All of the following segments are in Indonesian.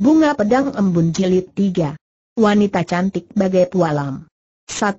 Bunga Pedang Embun Jilid 3 Wanita cantik bagai pualam 1.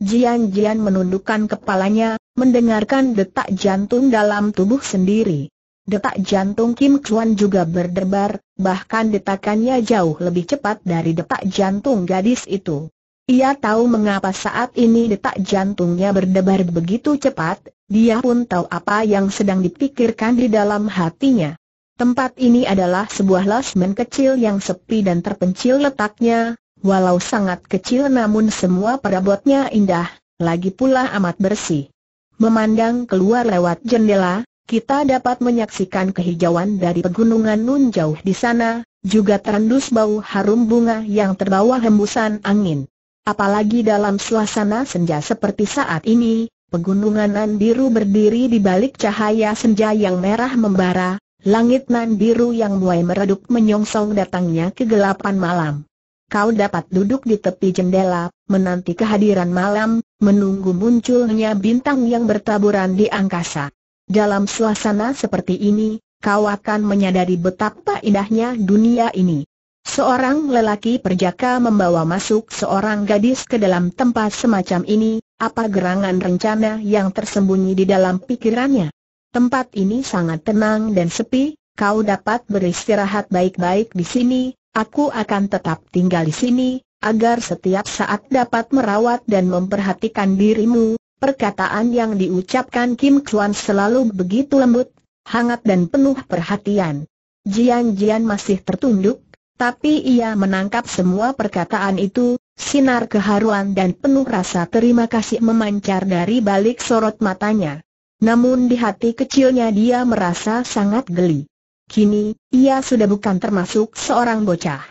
Jian-jian menundukkan kepalanya, mendengarkan detak jantung dalam tubuh sendiri. Detak jantung Kim Chuan juga berdebar, bahkan detakannya jauh lebih cepat dari detak jantung gadis itu. Ia tahu mengapa saat ini detak jantungnya berdebar begitu cepat, dia pun tahu apa yang sedang dipikirkan di dalam hatinya. Tempat ini adalah sebuah lasmen kecil yang sepi dan terpencil letaknya, walau sangat kecil namun semua perabotnya indah, lagi pula amat bersih. Memandang keluar lewat jendela, kita dapat menyaksikan kehijauan dari pegunungan Nun jauh di sana, juga terendus bau harum bunga yang terbawa hembusan angin. Apalagi dalam suasana senja seperti saat ini, pegunungan nan biru berdiri di balik cahaya senja yang merah membara, Langit nan biru yang mulai meredup menyongsong datangnya kegelapan malam. Kau dapat duduk di tepi jendela, menanti kehadiran malam, menunggu munculnya bintang yang bertaburan di angkasa. Dalam suasana seperti ini, kau akan menyadari betapa indahnya dunia ini. Seorang lelaki perjaka membawa masuk seorang gadis ke dalam tempat semacam ini, apa gerangan rencana yang tersembunyi di dalam pikirannya? tempat ini sangat tenang dan sepi, kau dapat beristirahat baik-baik di sini, aku akan tetap tinggal di sini, agar setiap saat dapat merawat dan memperhatikan dirimu. Perkataan yang diucapkan Kim Chuan selalu begitu lembut, hangat dan penuh perhatian. Jian Jian masih tertunduk, tapi ia menangkap semua perkataan itu, sinar keharuan dan penuh rasa terima kasih memancar dari balik sorot matanya. Namun di hati kecilnya dia merasa sangat geli. Kini, ia sudah bukan termasuk seorang bocah.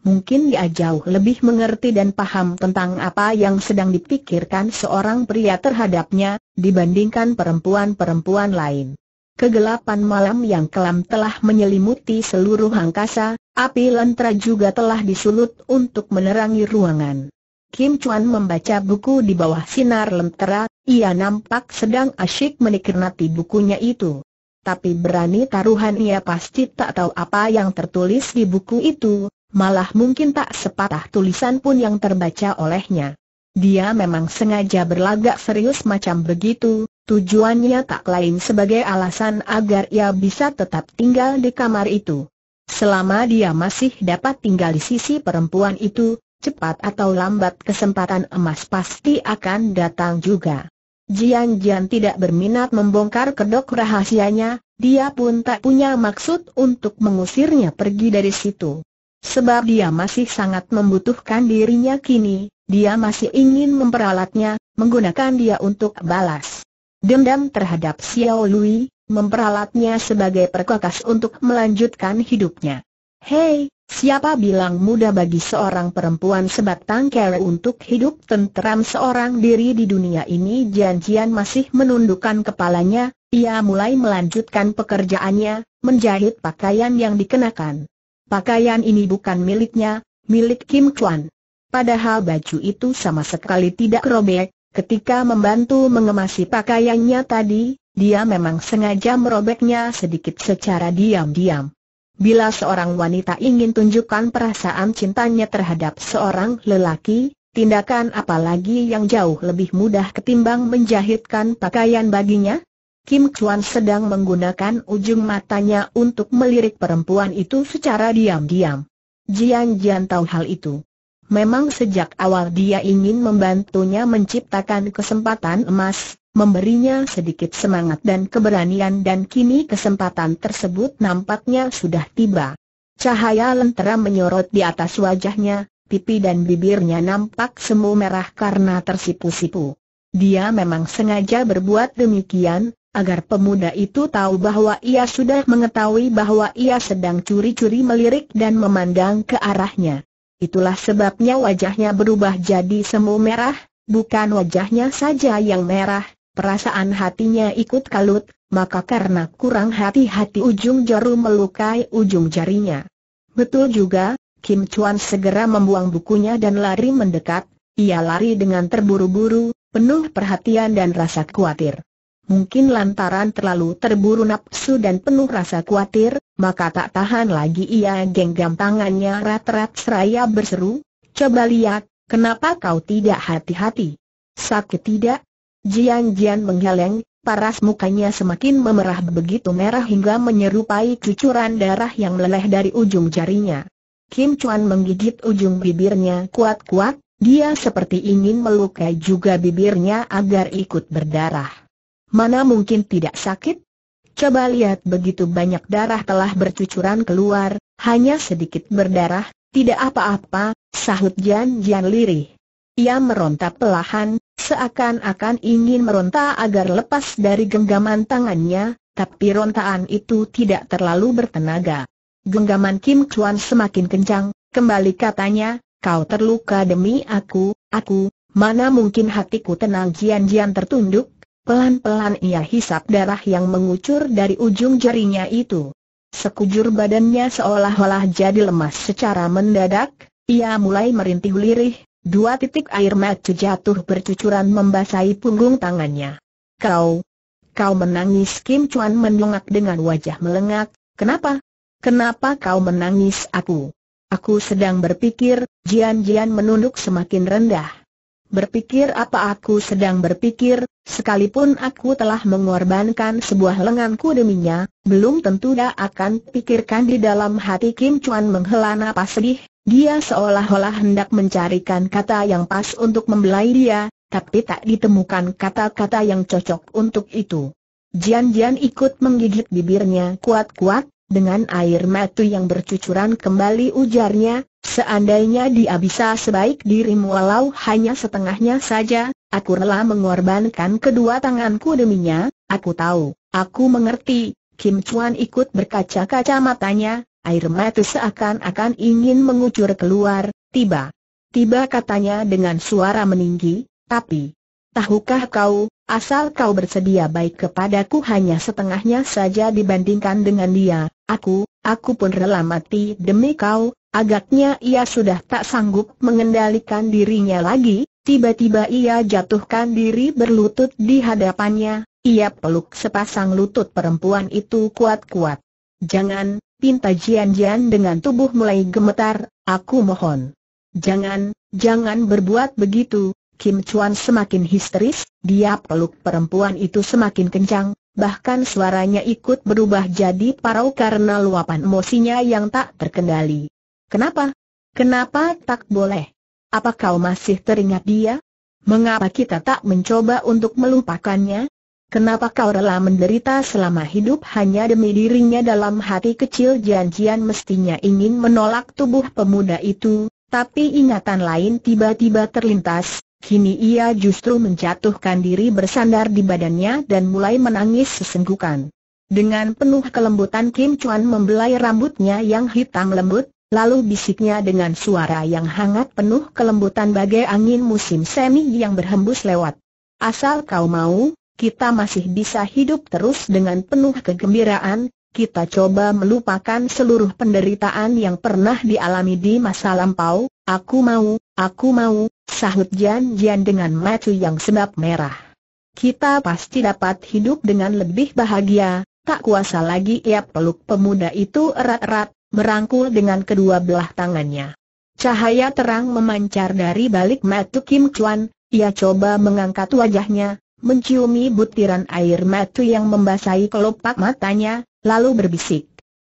Mungkin dia jauh lebih mengerti dan paham tentang apa yang sedang dipikirkan seorang pria terhadapnya, dibandingkan perempuan-perempuan lain. Kegelapan malam yang kelam telah menyelimuti seluruh angkasa, api lentera juga telah disulut untuk menerangi ruangan. Kim Chuan membaca buku di bawah sinar lentera, ia nampak sedang asyik menikmati bukunya itu. Tapi berani taruhan ia pasti tak tahu apa yang tertulis di buku itu, malah mungkin tak sepatah tulisan pun yang terbaca olehnya. Dia memang sengaja berlagak serius macam begitu, tujuannya tak lain sebagai alasan agar ia bisa tetap tinggal di kamar itu. Selama dia masih dapat tinggal di sisi perempuan itu, cepat atau lambat kesempatan emas pasti akan datang juga. Jian Jian tidak berminat membongkar kedok rahasianya, dia pun tak punya maksud untuk mengusirnya pergi dari situ. Sebab dia masih sangat membutuhkan dirinya kini, dia masih ingin memperalatnya, menggunakan dia untuk balas. Dendam terhadap Xiao Lui, memperalatnya sebagai perkakas untuk melanjutkan hidupnya. Hei, Siapa bilang mudah bagi seorang perempuan sebatang kere untuk hidup tentram seorang diri di dunia ini janjian masih menundukkan kepalanya, ia mulai melanjutkan pekerjaannya, menjahit pakaian yang dikenakan. Pakaian ini bukan miliknya, milik Kim Kwan. Padahal baju itu sama sekali tidak robek, ketika membantu mengemasi pakaiannya tadi, dia memang sengaja merobeknya sedikit secara diam-diam. Bila seorang wanita ingin tunjukkan perasaan cintanya terhadap seorang lelaki, tindakan apalagi yang jauh lebih mudah ketimbang menjahitkan pakaian baginya? Kim Chuan sedang menggunakan ujung matanya untuk melirik perempuan itu secara diam-diam. Jian Jian tahu hal itu. Memang sejak awal dia ingin membantunya menciptakan kesempatan emas, memberinya sedikit semangat dan keberanian dan kini kesempatan tersebut nampaknya sudah tiba. Cahaya lentera menyorot di atas wajahnya, pipi dan bibirnya nampak semu merah karena tersipu-sipu. Dia memang sengaja berbuat demikian, agar pemuda itu tahu bahwa ia sudah mengetahui bahwa ia sedang curi-curi melirik dan memandang ke arahnya. Itulah sebabnya wajahnya berubah jadi semu merah, bukan wajahnya saja yang merah, Perasaan hatinya ikut kalut, maka karena kurang hati-hati ujung jarum melukai ujung jarinya. Betul juga, Kim Chuan segera membuang bukunya dan lari mendekat, ia lari dengan terburu-buru, penuh perhatian dan rasa khawatir. Mungkin lantaran terlalu terburu nafsu dan penuh rasa khawatir, maka tak tahan lagi ia genggam tangannya rat-rat seraya berseru, Coba lihat, kenapa kau tidak hati-hati? Sakit tidak? Jian Jian menggeleng, paras mukanya semakin memerah begitu merah hingga menyerupai cucuran darah yang meleleh dari ujung jarinya. Kim Chuan menggigit ujung bibirnya kuat-kuat, dia seperti ingin melukai juga bibirnya agar ikut berdarah. Mana mungkin tidak sakit? Coba lihat begitu banyak darah telah bercucuran keluar, hanya sedikit berdarah, tidak apa-apa, sahut Jian Jian lirih. Ia meronta pelahan, seakan-akan ingin meronta agar lepas dari genggaman tangannya, tapi rontaan itu tidak terlalu bertenaga. Genggaman Kim Chuan semakin kencang, kembali katanya, kau terluka demi aku, aku, mana mungkin hatiku tenang Jian Jian tertunduk, pelan-pelan ia hisap darah yang mengucur dari ujung jarinya itu. Sekujur badannya seolah-olah jadi lemas secara mendadak, ia mulai merintih lirih, Dua titik air mata jatuh bercucuran membasahi punggung tangannya. Kau, kau menangis Kim Chuan menungak dengan wajah melengak, kenapa? Kenapa kau menangis aku? Aku sedang berpikir, Jian Jian menunduk semakin rendah. Berpikir apa aku sedang berpikir, sekalipun aku telah mengorbankan sebuah lenganku deminya, belum tentu dia akan pikirkan di dalam hati Kim Chuan menghela napas sedih, dia seolah-olah hendak mencarikan kata yang pas untuk membelai dia, tapi tak ditemukan kata-kata yang cocok untuk itu. Jian Jian ikut menggigit bibirnya kuat-kuat, dengan air mata yang bercucuran kembali ujarnya, seandainya dia bisa sebaik dirimu walau hanya setengahnya saja, aku rela mengorbankan kedua tanganku deminya, aku tahu, aku mengerti, Kim Chuan ikut berkaca-kaca matanya, Air mata seakan-akan ingin mengucur keluar, tiba. Tiba katanya dengan suara meninggi, tapi, tahukah kau, asal kau bersedia baik kepadaku hanya setengahnya saja dibandingkan dengan dia, aku, aku pun rela mati demi kau, agaknya ia sudah tak sanggup mengendalikan dirinya lagi, tiba-tiba ia jatuhkan diri berlutut di hadapannya, ia peluk sepasang lutut perempuan itu kuat-kuat. Jangan, pinta Jian Jian dengan tubuh mulai gemetar, aku mohon. Jangan, jangan berbuat begitu, Kim Chuan semakin histeris, dia peluk perempuan itu semakin kencang, bahkan suaranya ikut berubah jadi parau karena luapan emosinya yang tak terkendali. Kenapa? Kenapa tak boleh? Apa kau masih teringat dia? Mengapa kita tak mencoba untuk melupakannya? Kenapa kau rela menderita selama hidup hanya demi dirinya dalam hati kecil janjian mestinya ingin menolak tubuh pemuda itu, tapi ingatan lain tiba-tiba terlintas, kini ia justru menjatuhkan diri bersandar di badannya dan mulai menangis sesenggukan. Dengan penuh kelembutan Kim Chuan membelai rambutnya yang hitam lembut, lalu bisiknya dengan suara yang hangat penuh kelembutan bagai angin musim semi yang berhembus lewat. Asal kau mau, kita masih bisa hidup terus dengan penuh kegembiraan, kita coba melupakan seluruh penderitaan yang pernah dialami di masa lampau, aku mau, aku mau, sahut Jan Jan dengan mata yang sebab merah. Kita pasti dapat hidup dengan lebih bahagia, tak kuasa lagi ia peluk pemuda itu erat-erat, merangkul dengan kedua belah tangannya. Cahaya terang memancar dari balik mata Kim Chuan, ia coba mengangkat wajahnya, menciumi butiran air mata yang membasahi kelopak matanya, lalu berbisik.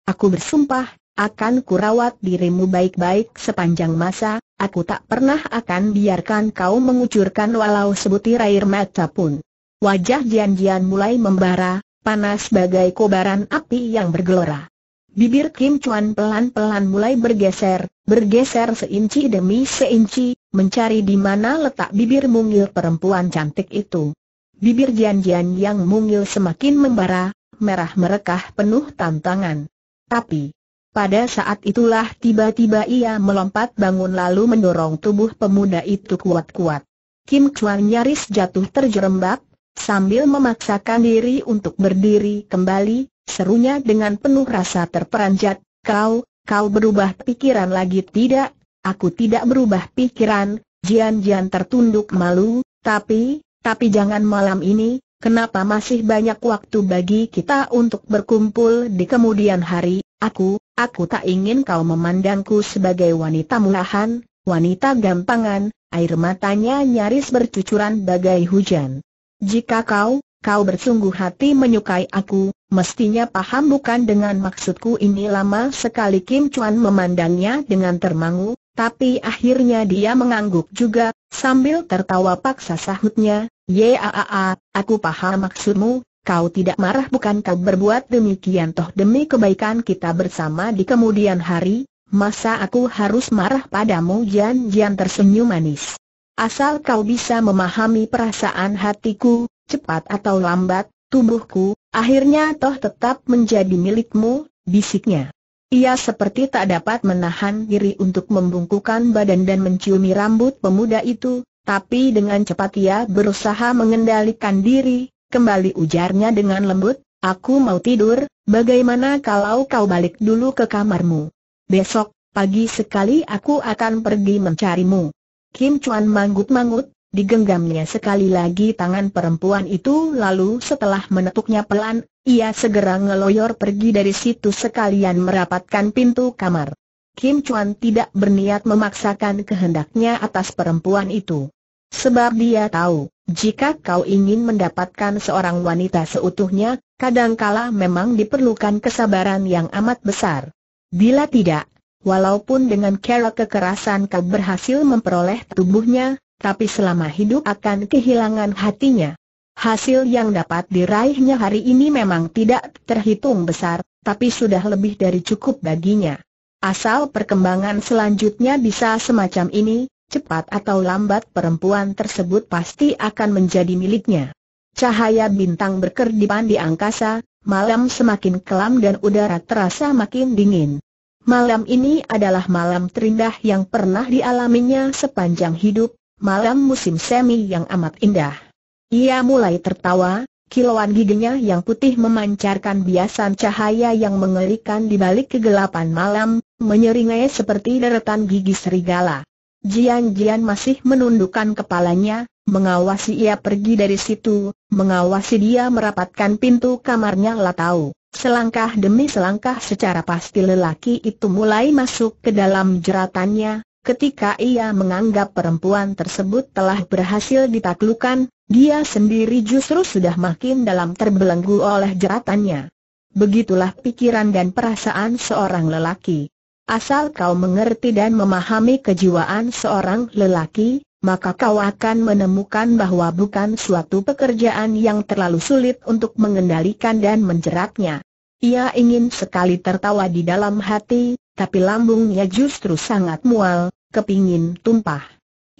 Aku bersumpah, akan kurawat dirimu baik-baik sepanjang masa, aku tak pernah akan biarkan kau mengucurkan walau sebutir air mata pun. Wajah Jian-Jian mulai membara, panas bagai kobaran api yang bergelora. Bibir Kim Chuan pelan-pelan mulai bergeser, bergeser seinci demi seinci, mencari di mana letak bibir mungil perempuan cantik itu. Bibir Jian-Jian yang mungil semakin membara, merah merekah penuh tantangan. Tapi, pada saat itulah tiba-tiba ia melompat bangun lalu mendorong tubuh pemuda itu kuat-kuat. Kim Chuan nyaris jatuh terjerembab, sambil memaksakan diri untuk berdiri kembali, serunya dengan penuh rasa terperanjat, kau, kau berubah pikiran lagi tidak, aku tidak berubah pikiran, Jian-Jian tertunduk malu, tapi, tapi jangan malam ini, kenapa masih banyak waktu bagi kita untuk berkumpul di kemudian hari? Aku, aku tak ingin kau memandangku sebagai wanita mulahan, wanita gampangan, air matanya nyaris bercucuran bagai hujan. Jika kau, kau bersungguh hati menyukai aku, mestinya paham bukan dengan maksudku ini lama sekali Kim Chuan memandangnya dengan termangu, tapi akhirnya dia mengangguk juga, sambil tertawa paksa sahutnya, Yaa, aku paham maksudmu, kau tidak marah bukan kau berbuat demikian toh demi kebaikan kita bersama di kemudian hari, masa aku harus marah padamu Jian Jian tersenyum manis. Asal kau bisa memahami perasaan hatiku, cepat atau lambat, tubuhku, akhirnya toh tetap menjadi milikmu, bisiknya. Ia seperti tak dapat menahan diri untuk membungkukan badan dan menciumi rambut pemuda itu, tapi dengan cepat ia berusaha mengendalikan diri, kembali ujarnya dengan lembut, aku mau tidur, bagaimana kalau kau balik dulu ke kamarmu? Besok, pagi sekali aku akan pergi mencarimu. Kim Chuan manggut-manggut, digenggamnya sekali lagi tangan perempuan itu lalu setelah menepuknya pelan, ia segera ngeloyor pergi dari situ sekalian merapatkan pintu kamar. Kim Chuan tidak berniat memaksakan kehendaknya atas perempuan itu. Sebab dia tahu, jika kau ingin mendapatkan seorang wanita seutuhnya, kadangkala memang diperlukan kesabaran yang amat besar. Bila tidak, walaupun dengan cara kekerasan kau berhasil memperoleh tubuhnya, tapi selama hidup akan kehilangan hatinya. Hasil yang dapat diraihnya hari ini memang tidak terhitung besar, tapi sudah lebih dari cukup baginya. Asal perkembangan selanjutnya bisa semacam ini, cepat atau lambat perempuan tersebut pasti akan menjadi miliknya. Cahaya bintang berkerdipan di angkasa, malam semakin kelam dan udara terasa makin dingin. Malam ini adalah malam terindah yang pernah dialaminya sepanjang hidup, malam musim semi yang amat indah. Ia mulai tertawa, kilauan giginya yang putih memancarkan biasan cahaya yang mengerikan di balik kegelapan malam, menyeringai seperti deretan gigi serigala. Jian Jian masih menundukkan kepalanya, mengawasi ia pergi dari situ, mengawasi dia merapatkan pintu kamarnya lah tahu. Selangkah demi selangkah secara pasti lelaki itu mulai masuk ke dalam jeratannya, ketika ia menganggap perempuan tersebut telah berhasil ditaklukan, dia sendiri justru sudah makin dalam terbelenggu oleh jeratannya. Begitulah pikiran dan perasaan seorang lelaki. Asal kau mengerti dan memahami kejiwaan seorang lelaki, maka kau akan menemukan bahwa bukan suatu pekerjaan yang terlalu sulit untuk mengendalikan dan menjeratnya. Ia ingin sekali tertawa di dalam hati, tapi lambungnya justru sangat mual, kepingin tumpah.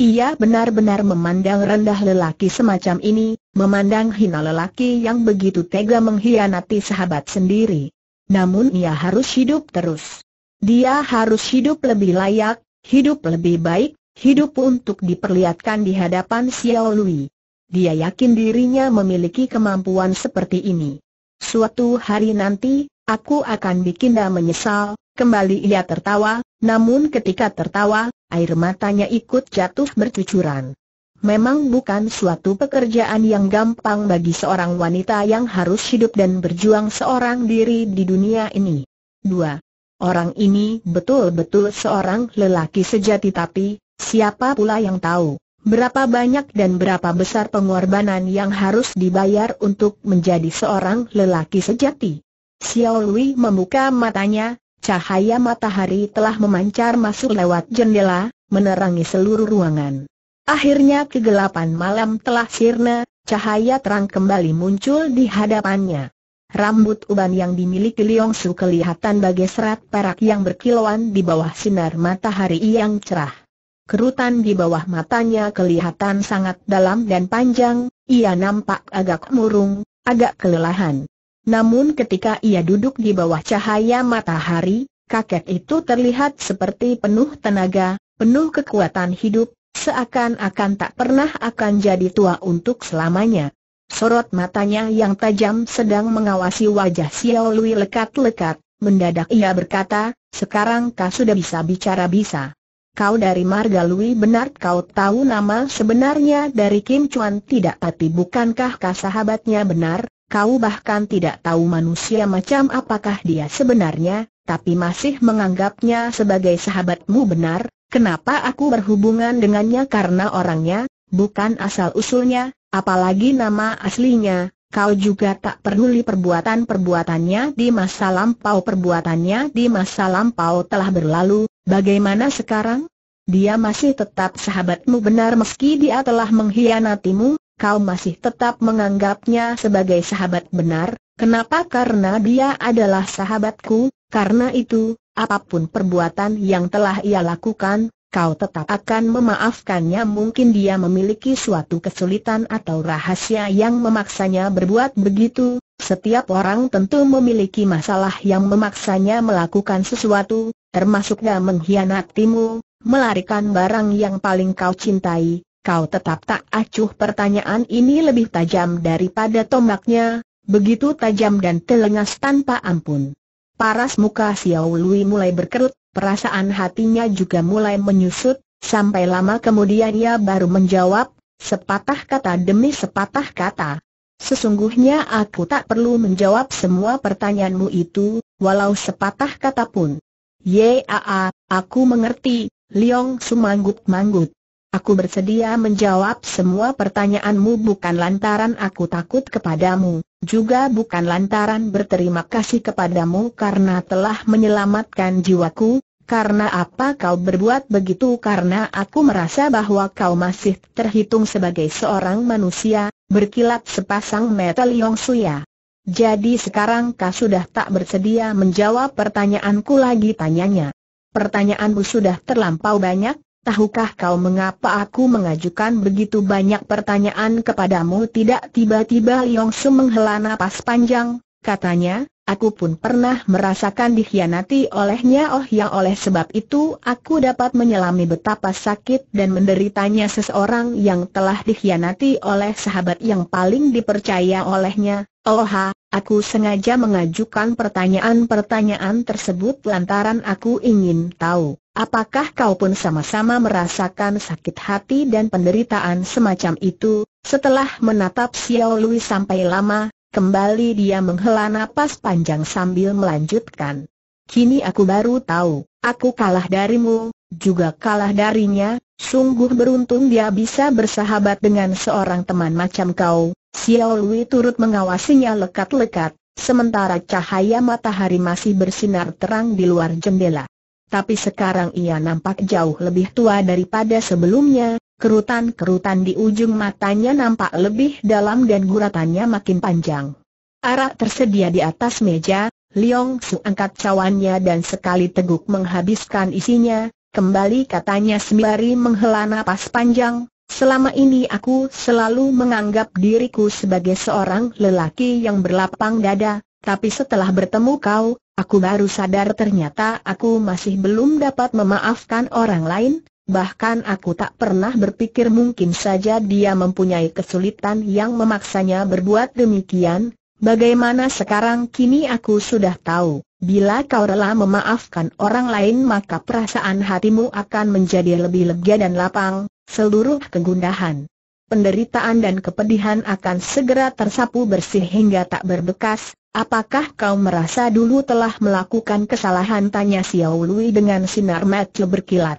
Ia benar-benar memandang rendah lelaki semacam ini, memandang hina lelaki yang begitu tega mengkhianati sahabat sendiri. Namun ia harus hidup terus. Dia harus hidup lebih layak, hidup lebih baik, hidup untuk diperlihatkan di hadapan Xiao Lui. Dia yakin dirinya memiliki kemampuan seperti ini. Suatu hari nanti, aku akan bikin dia menyesal, kembali ia tertawa, namun ketika tertawa, air matanya ikut jatuh bercucuran. Memang bukan suatu pekerjaan yang gampang bagi seorang wanita yang harus hidup dan berjuang seorang diri di dunia ini. 2. Orang ini betul-betul seorang lelaki sejati tapi, siapa pula yang tahu, berapa banyak dan berapa besar pengorbanan yang harus dibayar untuk menjadi seorang lelaki sejati. Xiao Lui membuka matanya, cahaya matahari telah memancar masuk lewat jendela, menerangi seluruh ruangan. Akhirnya kegelapan malam telah sirna, cahaya terang kembali muncul di hadapannya. Rambut uban yang dimiliki Liong Su kelihatan bagai serat perak yang berkilauan di bawah sinar matahari yang cerah. Kerutan di bawah matanya kelihatan sangat dalam dan panjang, ia nampak agak murung, agak kelelahan. Namun ketika ia duduk di bawah cahaya matahari, kakek itu terlihat seperti penuh tenaga, penuh kekuatan hidup, seakan-akan tak pernah akan jadi tua untuk selamanya. Sorot matanya yang tajam sedang mengawasi wajah Xiao Lui lekat-lekat, mendadak ia berkata, sekarang kau sudah bisa bicara bisa. Kau dari Marga Lui benar kau tahu nama sebenarnya dari Kim Chuan tidak tapi bukankah kau sahabatnya benar, kau bahkan tidak tahu manusia macam apakah dia sebenarnya, tapi masih menganggapnya sebagai sahabatmu benar, kenapa aku berhubungan dengannya karena orangnya, bukan asal-usulnya, Apalagi nama aslinya, kau juga tak peduli perbuatan-perbuatannya di masa lampau perbuatannya di masa lampau telah berlalu, bagaimana sekarang? Dia masih tetap sahabatmu benar meski dia telah mengkhianatimu, kau masih tetap menganggapnya sebagai sahabat benar, kenapa karena dia adalah sahabatku, karena itu, apapun perbuatan yang telah ia lakukan, kau tetap akan memaafkannya mungkin dia memiliki suatu kesulitan atau rahasia yang memaksanya berbuat begitu, setiap orang tentu memiliki masalah yang memaksanya melakukan sesuatu, termasuknya mengkhianatimu, melarikan barang yang paling kau cintai, kau tetap tak acuh pertanyaan ini lebih tajam daripada tombaknya, begitu tajam dan telengas tanpa ampun. Paras muka Xiao Lui mulai berkerut, perasaan hatinya juga mulai menyusut, sampai lama kemudian ia baru menjawab, sepatah kata demi sepatah kata. Sesungguhnya aku tak perlu menjawab semua pertanyaanmu itu, walau sepatah kata pun. Yaa, aku mengerti, Liong sumanggut-manggut. Aku bersedia menjawab semua pertanyaanmu bukan lantaran aku takut kepadamu, juga bukan lantaran berterima kasih kepadamu karena telah menyelamatkan jiwaku, karena apa kau berbuat begitu? Karena aku merasa bahwa kau masih terhitung sebagai seorang manusia, berkilat sepasang mata Liong Suya. Jadi sekarang kau sudah tak bersedia menjawab pertanyaanku lagi tanyanya. Pertanyaanmu sudah terlampau banyak, tahukah kau mengapa aku mengajukan begitu banyak pertanyaan kepadamu? Tidak tiba-tiba Liong Su menghela napas panjang, katanya, Aku pun pernah merasakan dikhianati olehnya oh ya oleh sebab itu aku dapat menyelami betapa sakit dan menderitanya seseorang yang telah dikhianati oleh sahabat yang paling dipercaya olehnya. Oh ha, aku sengaja mengajukan pertanyaan-pertanyaan tersebut lantaran aku ingin tahu, apakah kau pun sama-sama merasakan sakit hati dan penderitaan semacam itu? Setelah menatap Xiao Lui sampai lama, Kembali dia menghela napas panjang sambil melanjutkan. Kini aku baru tahu, aku kalah darimu, juga kalah darinya, sungguh beruntung dia bisa bersahabat dengan seorang teman macam kau. Xiao Lui turut mengawasinya lekat-lekat, sementara cahaya matahari masih bersinar terang di luar jendela. Tapi sekarang ia nampak jauh lebih tua daripada sebelumnya, Kerutan-kerutan di ujung matanya nampak lebih dalam dan guratannya makin panjang. Arak tersedia di atas meja, Liong Su angkat cawannya dan sekali teguk menghabiskan isinya, kembali katanya sembari menghela napas panjang, selama ini aku selalu menganggap diriku sebagai seorang lelaki yang berlapang dada, tapi setelah bertemu kau, aku baru sadar ternyata aku masih belum dapat memaafkan orang lain, bahkan aku tak pernah berpikir mungkin saja dia mempunyai kesulitan yang memaksanya berbuat demikian, bagaimana sekarang kini aku sudah tahu, bila kau rela memaafkan orang lain maka perasaan hatimu akan menjadi lebih lega dan lapang, seluruh kegundahan. Penderitaan dan kepedihan akan segera tersapu bersih hingga tak berbekas, Apakah kau merasa dulu telah melakukan kesalahan? Tanya Xiao Lui dengan sinar mata berkilat.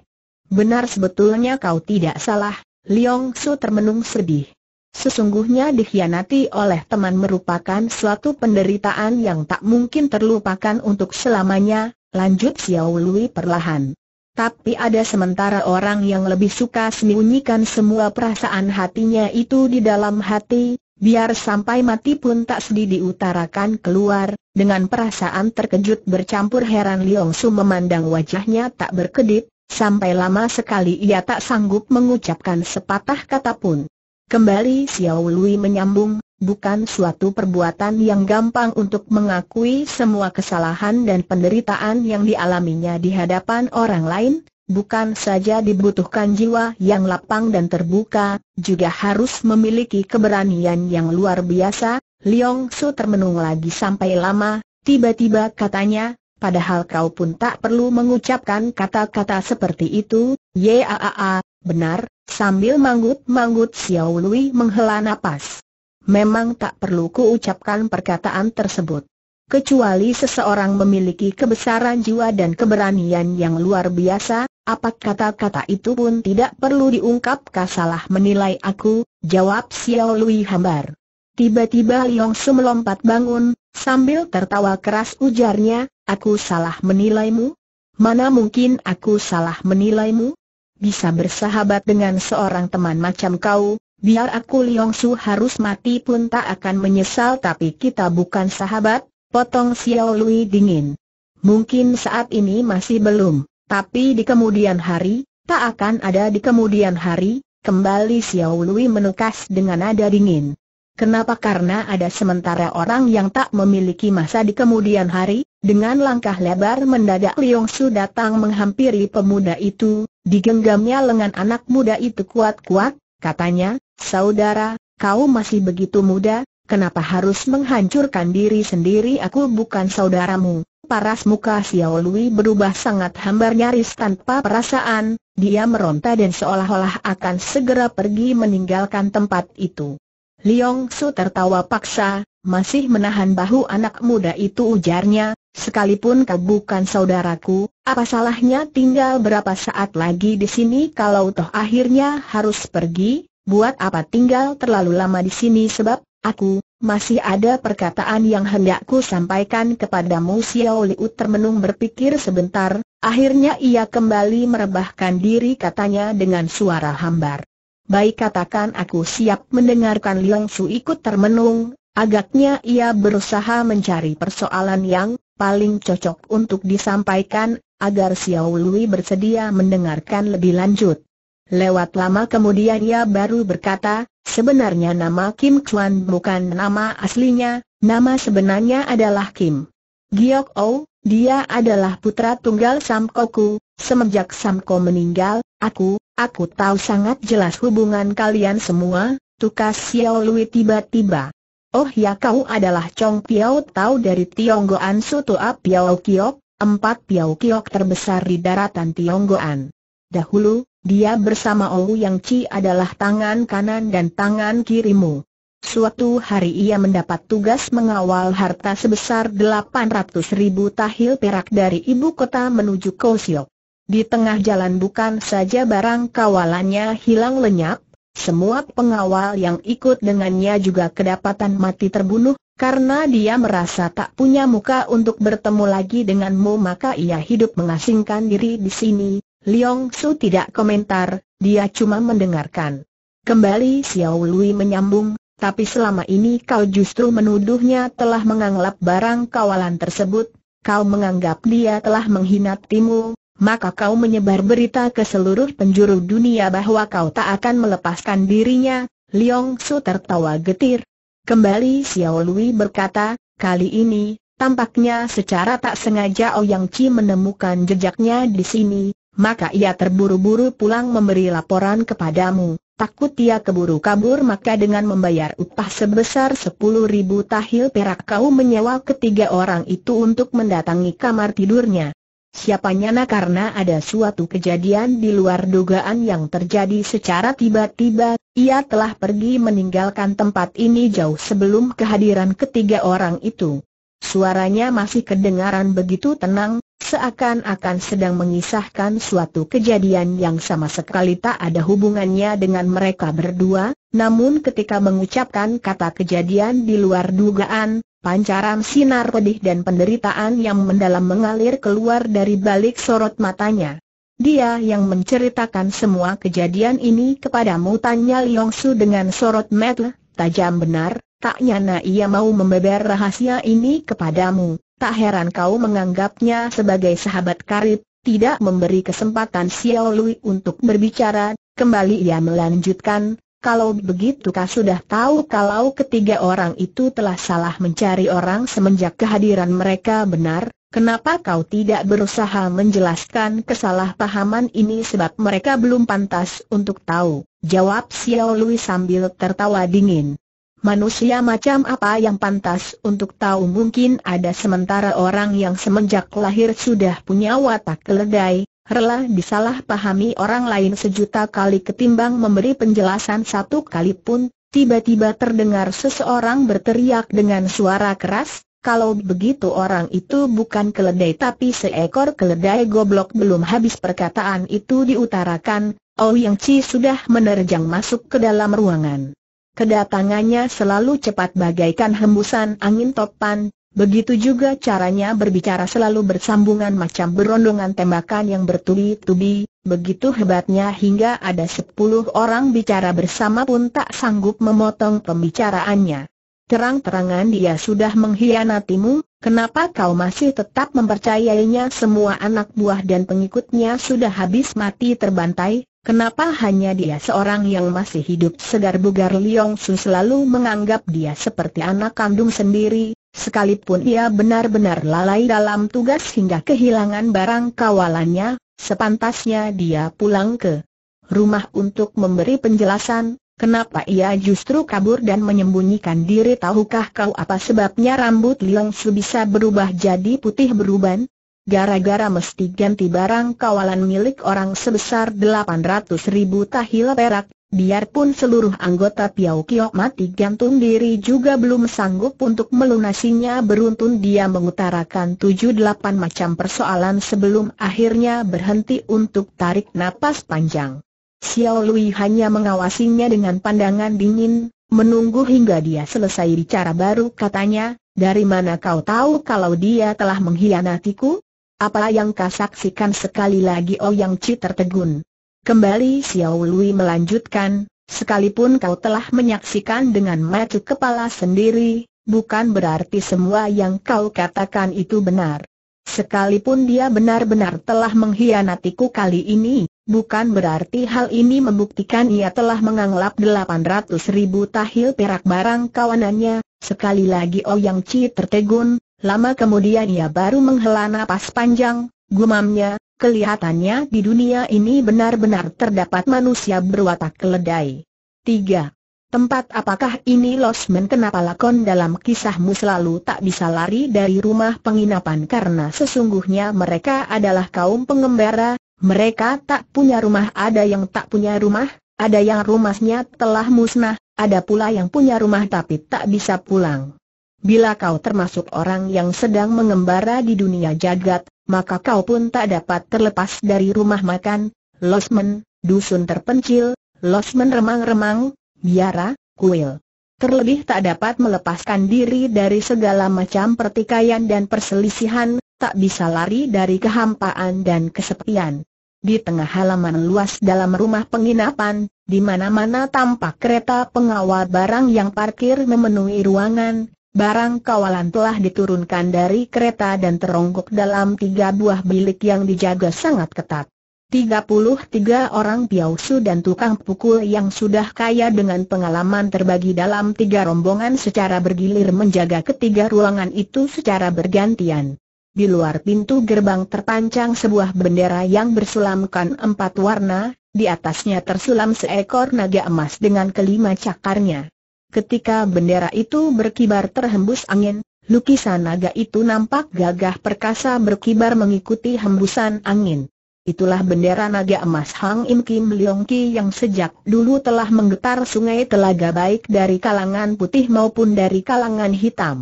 Benar sebetulnya kau tidak salah, Liong Su termenung sedih. Sesungguhnya dikhianati oleh teman merupakan suatu penderitaan yang tak mungkin terlupakan untuk selamanya, lanjut Xiao Lui perlahan. Tapi ada sementara orang yang lebih suka sembunyikan semua perasaan hatinya itu di dalam hati, biar sampai mati pun tak sedih diutarakan keluar, dengan perasaan terkejut bercampur heran Liong Su memandang wajahnya tak berkedip, Sampai lama sekali ia tak sanggup mengucapkan sepatah kata pun. Kembali Xiao Lui menyambung, bukan suatu perbuatan yang gampang untuk mengakui semua kesalahan dan penderitaan yang dialaminya di hadapan orang lain, bukan saja dibutuhkan jiwa yang lapang dan terbuka, juga harus memiliki keberanian yang luar biasa. Liong Su termenung lagi sampai lama, tiba-tiba katanya, Padahal kau pun tak perlu mengucapkan kata-kata seperti itu, yaa, benar, sambil manggut-manggut Xiao Lui menghela nafas. Memang tak perlu kuucapkan perkataan tersebut. Kecuali seseorang memiliki kebesaran jiwa dan keberanian yang luar biasa, apa kata-kata itu pun tidak perlu diungkap kasalah menilai aku, jawab Xiao Lui hambar. Tiba-tiba Liong Su melompat bangun, sambil tertawa keras ujarnya, aku salah menilaimu? Mana mungkin aku salah menilaimu? Bisa bersahabat dengan seorang teman macam kau, biar aku Liong Su harus mati pun tak akan menyesal tapi kita bukan sahabat, potong Xiao Lui dingin. Mungkin saat ini masih belum, tapi di kemudian hari, tak akan ada di kemudian hari, kembali Xiao Lui menukas dengan nada dingin. Kenapa? Karena ada sementara orang yang tak memiliki masa di kemudian hari, dengan langkah lebar mendadak Liong Su datang menghampiri pemuda itu, digenggamnya lengan anak muda itu kuat-kuat, katanya, saudara, kau masih begitu muda, kenapa harus menghancurkan diri sendiri aku bukan saudaramu. Paras muka Xiao Lui berubah sangat hambar nyaris tanpa perasaan, dia meronta dan seolah-olah akan segera pergi meninggalkan tempat itu. Liong Su tertawa paksa, masih menahan bahu anak muda itu ujarnya, sekalipun kau bukan saudaraku, apa salahnya tinggal berapa saat lagi di sini kalau toh akhirnya harus pergi, buat apa tinggal terlalu lama di sini sebab, aku, masih ada perkataan yang hendakku sampaikan kepadamu Xiao Liu termenung berpikir sebentar, akhirnya ia kembali merebahkan diri katanya dengan suara hambar. Baik katakan aku siap mendengarkan Liang Su ikut termenung, agaknya ia berusaha mencari persoalan yang paling cocok untuk disampaikan, agar Xiao Lui bersedia mendengarkan lebih lanjut. Lewat lama kemudian ia baru berkata, sebenarnya nama Kim Chuan bukan nama aslinya, nama sebenarnya adalah Kim. Giok Ou, dia adalah putra tunggal Sam Samkoku, semenjak Samko meninggal, aku, Aku tahu sangat jelas hubungan kalian semua, tukas Xiao Lui tiba-tiba. Oh ya kau adalah Chong Piao Tau dari Tionggoan Sutua Piao Kiok, empat Piao Kiok terbesar di daratan Tionggoan. Dahulu, dia bersama Ou Yang Chi adalah tangan kanan dan tangan kirimu. Suatu hari ia mendapat tugas mengawal harta sebesar 800 ribu tahil perak dari ibu kota menuju Kosiok. Di tengah jalan bukan saja barang kawalannya hilang lenyap, semua pengawal yang ikut dengannya juga kedapatan mati terbunuh, karena dia merasa tak punya muka untuk bertemu lagi denganmu maka ia hidup mengasingkan diri di sini. Liong Su tidak komentar, dia cuma mendengarkan. Kembali Xiao Lui menyambung, tapi selama ini kau justru menuduhnya telah menganggap barang kawalan tersebut, kau menganggap dia telah menghina timu, maka kau menyebar berita ke seluruh penjuru dunia bahwa kau tak akan melepaskan dirinya, Liong Su tertawa getir. Kembali Xiao Lui berkata, kali ini, tampaknya secara tak sengaja Ouyang Chi menemukan jejaknya di sini, maka ia terburu-buru pulang memberi laporan kepadamu. Takut ia keburu kabur maka dengan membayar upah sebesar sepuluh ribu tahil perak kau menyewa ketiga orang itu untuk mendatangi kamar tidurnya. Siapanya nah karena ada suatu kejadian di luar dugaan yang terjadi secara tiba-tiba, ia telah pergi meninggalkan tempat ini jauh sebelum kehadiran ketiga orang itu. Suaranya masih kedengaran begitu tenang, seakan-akan sedang mengisahkan suatu kejadian yang sama sekali tak ada hubungannya dengan mereka berdua, namun ketika mengucapkan kata kejadian di luar dugaan, Pancaran sinar pedih dan penderitaan yang mendalam mengalir keluar dari balik sorot matanya. Dia yang menceritakan semua kejadian ini kepadamu tanya Liong Su dengan sorot mata tajam benar, tak nyana ia mau membeber rahasia ini kepadamu. Tak heran kau menganggapnya sebagai sahabat karib, tidak memberi kesempatan Xiao Lui untuk berbicara, kembali ia melanjutkan, kalau begitu kau sudah tahu kalau ketiga orang itu telah salah mencari orang semenjak kehadiran mereka benar, kenapa kau tidak berusaha menjelaskan kesalahpahaman ini sebab mereka belum pantas untuk tahu? Jawab Xiao Lui sambil tertawa dingin. Manusia macam apa yang pantas untuk tahu mungkin ada sementara orang yang semenjak lahir sudah punya watak keledai, rela disalahpahami orang lain sejuta kali ketimbang memberi penjelasan satu kali pun, tiba-tiba terdengar seseorang berteriak dengan suara keras, kalau begitu orang itu bukan keledai tapi seekor keledai goblok belum habis perkataan itu diutarakan, Oh Yang Chi sudah menerjang masuk ke dalam ruangan. Kedatangannya selalu cepat bagaikan hembusan angin topan, Begitu juga caranya berbicara selalu bersambungan macam berondongan tembakan yang bertubi-tubi, begitu hebatnya hingga ada sepuluh orang bicara bersama pun tak sanggup memotong pembicaraannya. Terang-terangan dia sudah mengkhianatimu, kenapa kau masih tetap mempercayainya semua anak buah dan pengikutnya sudah habis mati terbantai, Kenapa hanya dia seorang yang masih hidup segar bugar Liong Su selalu menganggap dia seperti anak kandung sendiri, Sekalipun ia benar-benar lalai dalam tugas hingga kehilangan barang kawalannya, sepantasnya dia pulang ke rumah untuk memberi penjelasan, kenapa ia justru kabur dan menyembunyikan diri tahukah kau apa sebabnya rambut Liang Su bisa berubah jadi putih beruban? gara-gara mesti ganti barang kawalan milik orang sebesar 800 ribu tahil perak, Biarpun seluruh anggota Piao Kio mati gantung diri juga belum sanggup untuk melunasinya beruntun dia mengutarakan tujuh delapan macam persoalan sebelum akhirnya berhenti untuk tarik napas panjang. Xiao Lui hanya mengawasinya dengan pandangan dingin, menunggu hingga dia selesai bicara baru katanya, dari mana kau tahu kalau dia telah mengkhianatiku? Apa yang kau saksikan sekali lagi Ouyang oh Chi tertegun. Kembali Xiao Lui melanjutkan, sekalipun kau telah menyaksikan dengan mata kepala sendiri, bukan berarti semua yang kau katakan itu benar. Sekalipun dia benar-benar telah mengkhianatiku kali ini, bukan berarti hal ini membuktikan ia telah menganggap 800 ribu tahil perak barang kawanannya, sekali lagi oh Yang Chi tertegun, lama kemudian ia baru menghela napas panjang, gumamnya, Kelihatannya di dunia ini benar-benar terdapat manusia berwatak keledai. 3. Tempat apakah ini Losmen kenapa lakon dalam kisahmu selalu tak bisa lari dari rumah penginapan karena sesungguhnya mereka adalah kaum pengembara, mereka tak punya rumah ada yang tak punya rumah, ada yang rumahnya telah musnah, ada pula yang punya rumah tapi tak bisa pulang. Bila kau termasuk orang yang sedang mengembara di dunia jagat, maka kau pun tak dapat terlepas dari rumah makan, losmen, dusun terpencil, losmen remang-remang, biara, kuil. Terlebih tak dapat melepaskan diri dari segala macam pertikaian dan perselisihan, tak bisa lari dari kehampaan dan kesepian. Di tengah halaman luas dalam rumah penginapan, di mana-mana tampak kereta pengawal barang yang parkir memenuhi ruangan, barang kawalan telah diturunkan dari kereta dan teronggok dalam tiga buah bilik yang dijaga sangat ketat. Tiga puluh tiga orang piausu dan tukang pukul yang sudah kaya dengan pengalaman terbagi dalam tiga rombongan secara bergilir menjaga ketiga ruangan itu secara bergantian. Di luar pintu gerbang terpancang sebuah bendera yang bersulamkan empat warna, di atasnya tersulam seekor naga emas dengan kelima cakarnya. Ketika bendera itu berkibar terhembus angin, lukisan naga itu nampak gagah perkasa berkibar mengikuti hembusan angin. Itulah bendera naga emas Hang Im Kim Leong Ki yang sejak dulu telah menggetar sungai telaga baik dari kalangan putih maupun dari kalangan hitam.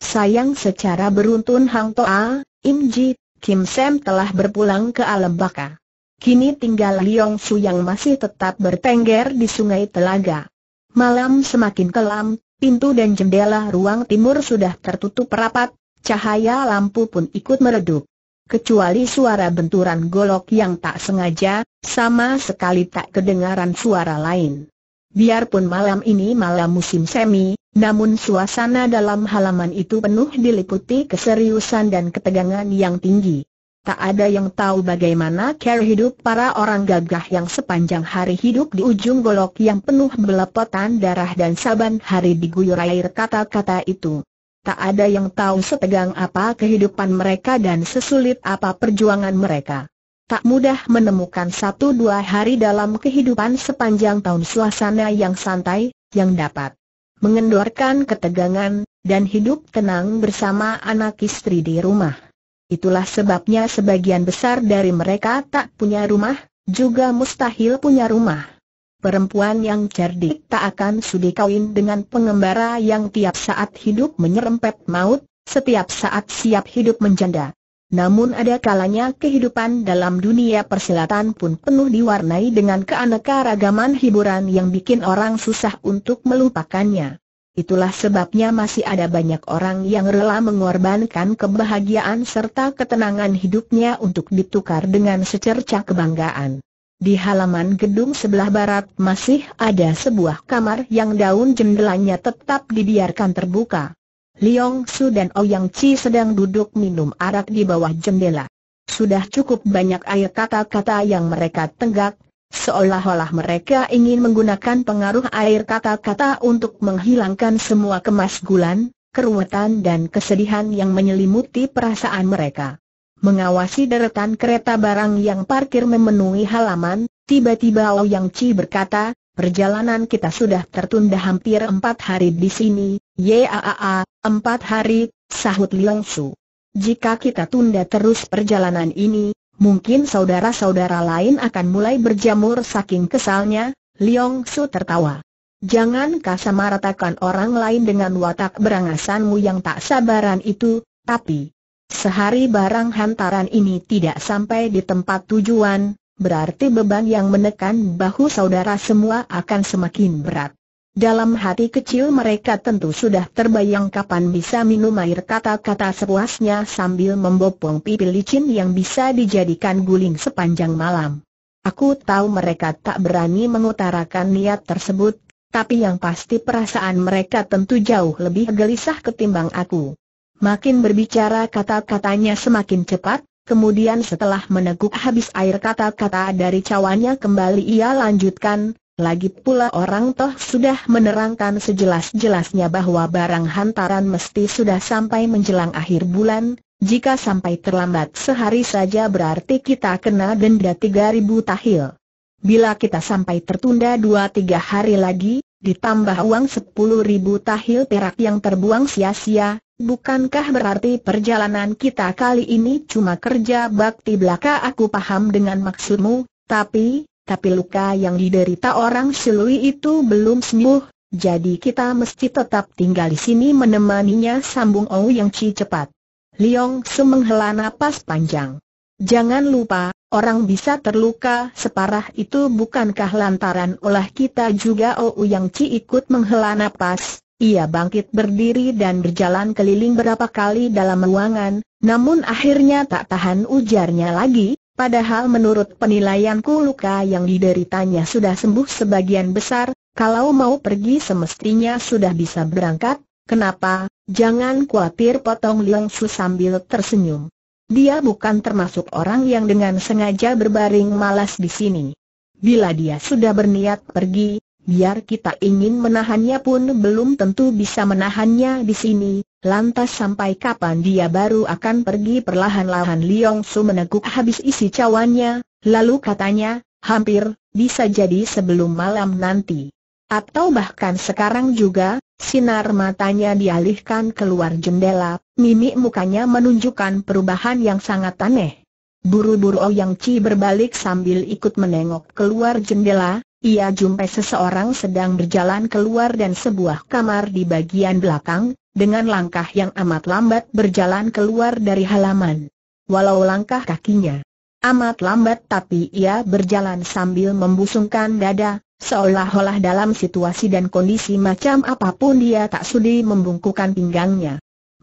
Sayang secara beruntun Hang Toa, Im Ji, Kim Sam telah berpulang ke alam baka. Kini tinggal Leong Su yang masih tetap bertengger di sungai telaga. Malam semakin kelam, pintu dan jendela ruang timur sudah tertutup rapat, cahaya lampu pun ikut meredup. Kecuali suara benturan golok yang tak sengaja, sama sekali tak kedengaran suara lain. Biarpun malam ini malam musim semi, namun suasana dalam halaman itu penuh diliputi keseriusan dan ketegangan yang tinggi. Tak ada yang tahu bagaimana cara hidup para orang gagah yang sepanjang hari hidup di ujung golok yang penuh belepotan darah dan saban hari diguyur air kata-kata itu. Tak ada yang tahu setegang apa kehidupan mereka dan sesulit apa perjuangan mereka. Tak mudah menemukan satu dua hari dalam kehidupan sepanjang tahun suasana yang santai, yang dapat mengendorkan ketegangan, dan hidup tenang bersama anak istri di rumah. Itulah sebabnya sebagian besar dari mereka tak punya rumah, juga mustahil punya rumah. Perempuan yang cerdik tak akan sudi kawin dengan pengembara yang tiap saat hidup menyerempet maut, setiap saat siap hidup menjanda. Namun ada kalanya kehidupan dalam dunia persilatan pun penuh diwarnai dengan keanekaragaman hiburan yang bikin orang susah untuk melupakannya. Itulah sebabnya masih ada banyak orang yang rela mengorbankan kebahagiaan serta ketenangan hidupnya untuk ditukar dengan secerca kebanggaan. Di halaman gedung sebelah barat masih ada sebuah kamar yang daun jendelanya tetap dibiarkan terbuka. Liong Su dan Ouyang oh Chi sedang duduk minum arak di bawah jendela. Sudah cukup banyak air kata-kata yang mereka tenggak, Seolah-olah mereka ingin menggunakan pengaruh air kata-kata untuk menghilangkan semua kemasgulan, keruwetan dan kesedihan yang menyelimuti perasaan mereka. Mengawasi deretan kereta barang yang parkir memenuhi halaman, tiba-tiba Ouyang Chi berkata, perjalanan kita sudah tertunda hampir empat hari di sini, yaaa, empat hari, sahut Liang Su. Jika kita tunda terus perjalanan ini, Mungkin saudara-saudara lain akan mulai berjamur saking kesalnya, Liong Su tertawa. Jangan kasamaratakan orang lain dengan watak berangasanmu yang tak sabaran itu, tapi sehari barang hantaran ini tidak sampai di tempat tujuan, berarti beban yang menekan bahu saudara semua akan semakin berat. Dalam hati kecil mereka tentu sudah terbayang kapan bisa minum air kata-kata sepuasnya sambil membopong pipi licin yang bisa dijadikan guling sepanjang malam. Aku tahu mereka tak berani mengutarakan niat tersebut, tapi yang pasti perasaan mereka tentu jauh lebih gelisah ketimbang aku. Makin berbicara kata-katanya semakin cepat, kemudian setelah meneguk habis air kata-kata dari cawannya kembali ia lanjutkan, lagi pula orang toh sudah menerangkan sejelas-jelasnya bahwa barang hantaran mesti sudah sampai menjelang akhir bulan, jika sampai terlambat sehari saja berarti kita kena denda 3000 tahil. Bila kita sampai tertunda dua tiga hari lagi, ditambah uang 10.000 tahil perak yang terbuang sia-sia, bukankah berarti perjalanan kita kali ini cuma kerja bakti belaka aku paham dengan maksudmu, tapi, tapi luka yang diderita orang Silui itu belum sembuh, jadi kita mesti tetap tinggal di sini menemaninya sambung Ou Yang Chi cepat. Liong Su menghela napas panjang. Jangan lupa, orang bisa terluka separah itu bukankah lantaran olah kita juga Ou Yang Chi ikut menghela napas, ia bangkit berdiri dan berjalan keliling berapa kali dalam ruangan, namun akhirnya tak tahan ujarnya lagi, Padahal menurut penilaianku luka yang dideritanya sudah sembuh sebagian besar, kalau mau pergi semestinya sudah bisa berangkat, kenapa, jangan khawatir potong Liang Su sambil tersenyum. Dia bukan termasuk orang yang dengan sengaja berbaring malas di sini. Bila dia sudah berniat pergi, biar kita ingin menahannya pun belum tentu bisa menahannya di sini, Lantas sampai kapan dia baru akan pergi perlahan-lahan Liong Su meneguk habis isi cawannya, lalu katanya, hampir, bisa jadi sebelum malam nanti. Atau bahkan sekarang juga, sinar matanya dialihkan keluar jendela, mimik mukanya menunjukkan perubahan yang sangat aneh. Buru-buru Ouyang oh Chi berbalik sambil ikut menengok keluar jendela, ia jumpai seseorang sedang berjalan keluar dan sebuah kamar di bagian belakang, dengan langkah yang amat lambat berjalan keluar dari halaman. Walau langkah kakinya amat lambat tapi ia berjalan sambil membusungkan dada, seolah-olah dalam situasi dan kondisi macam apapun dia tak sudi membungkukan pinggangnya.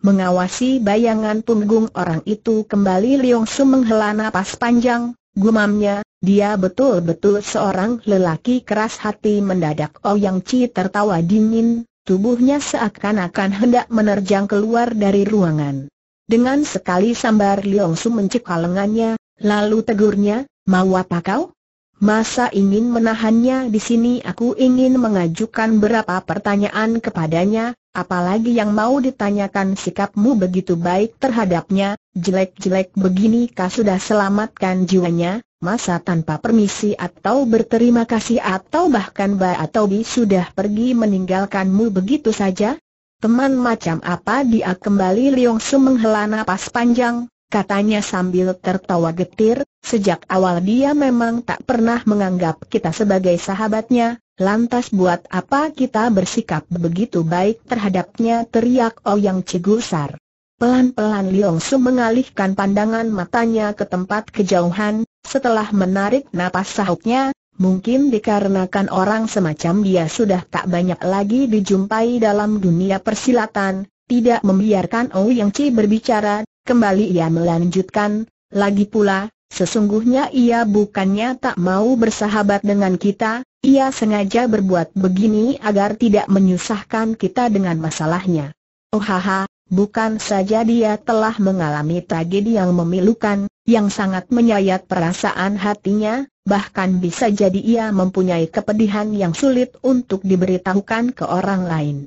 Mengawasi bayangan punggung orang itu kembali Leong Su menghela napas panjang, gumamnya, dia betul-betul seorang lelaki keras hati mendadak Oh Yang Chi tertawa dingin, Tubuhnya seakan-akan hendak menerjang keluar dari ruangan. Dengan sekali sambar Liong Su mencekal lengannya, lalu tegurnya, mau apa kau? Masa ingin menahannya di sini aku ingin mengajukan berapa pertanyaan kepadanya, apalagi yang mau ditanyakan sikapmu begitu baik terhadapnya, jelek-jelek begini kau sudah selamatkan jiwanya, masa tanpa permisi atau berterima kasih atau bahkan ba atau bi sudah pergi meninggalkanmu begitu saja? Teman macam apa dia kembali Leong Su menghela napas panjang, katanya sambil tertawa getir, sejak awal dia memang tak pernah menganggap kita sebagai sahabatnya, lantas buat apa kita bersikap begitu baik terhadapnya teriak Oyang Cigusar. Pelan-pelan Leong Su mengalihkan pandangan matanya ke tempat kejauhan, setelah menarik napas sahutnya, mungkin dikarenakan orang semacam dia sudah tak banyak lagi dijumpai dalam dunia persilatan, tidak membiarkan Yang Chi berbicara, kembali ia melanjutkan, lagi pula, Sesungguhnya ia bukannya tak mau bersahabat dengan kita, ia sengaja berbuat begini agar tidak menyusahkan kita dengan masalahnya. Oh haha, bukan saja dia telah mengalami tragedi yang memilukan, yang sangat menyayat perasaan hatinya, bahkan bisa jadi ia mempunyai kepedihan yang sulit untuk diberitahukan ke orang lain.